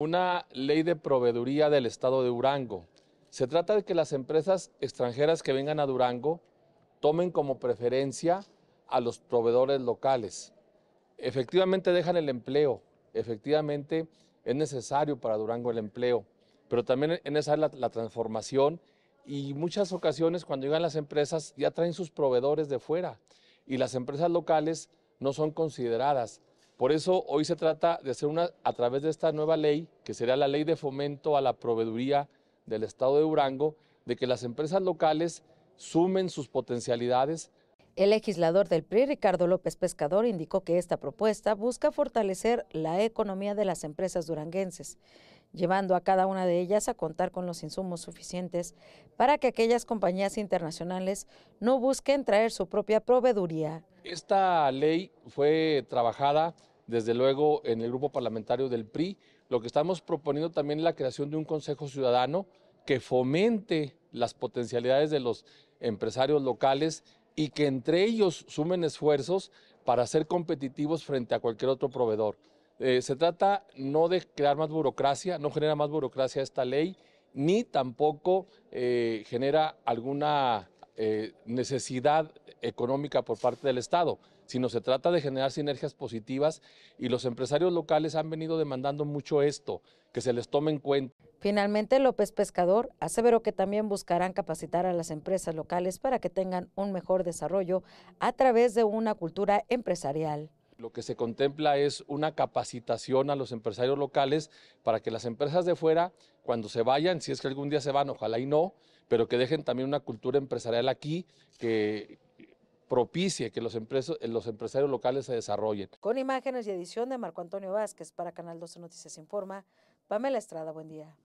una ley de proveeduría del Estado de Durango. Se trata de que las empresas extranjeras que vengan a Durango tomen como preferencia a los proveedores locales. Efectivamente dejan el empleo, efectivamente es necesario para Durango el empleo, pero también en esa la, la transformación y muchas ocasiones cuando llegan las empresas ya traen sus proveedores de fuera y las empresas locales no son consideradas. Por eso hoy se trata de hacer una, a través de esta nueva ley, que será la ley de fomento a la proveeduría del Estado de Durango, de que las empresas locales sumen sus potencialidades. El legislador del PRI, Ricardo López Pescador, indicó que esta propuesta busca fortalecer la economía de las empresas duranguenses, llevando a cada una de ellas a contar con los insumos suficientes para que aquellas compañías internacionales no busquen traer su propia proveeduría. Esta ley fue trabajada desde luego en el grupo parlamentario del PRI. Lo que estamos proponiendo también es la creación de un Consejo Ciudadano que fomente las potencialidades de los empresarios locales y que entre ellos sumen esfuerzos para ser competitivos frente a cualquier otro proveedor. Eh, se trata no de crear más burocracia, no genera más burocracia esta ley, ni tampoco eh, genera alguna eh, necesidad económica por parte del Estado, sino se trata de generar sinergias positivas y los empresarios locales han venido demandando mucho esto, que se les tome en cuenta. Finalmente, López Pescador aseveró que también buscarán capacitar a las empresas locales para que tengan un mejor desarrollo a través de una cultura empresarial. Lo que se contempla es una capacitación a los empresarios locales para que las empresas de fuera, cuando se vayan, si es que algún día se van, ojalá y no, pero que dejen también una cultura empresarial aquí que, propicie que los, empresos, eh, los empresarios locales se desarrollen. Con imágenes y edición de Marco Antonio Vázquez para Canal 12 Noticias Informa, Pamela Estrada, buen día.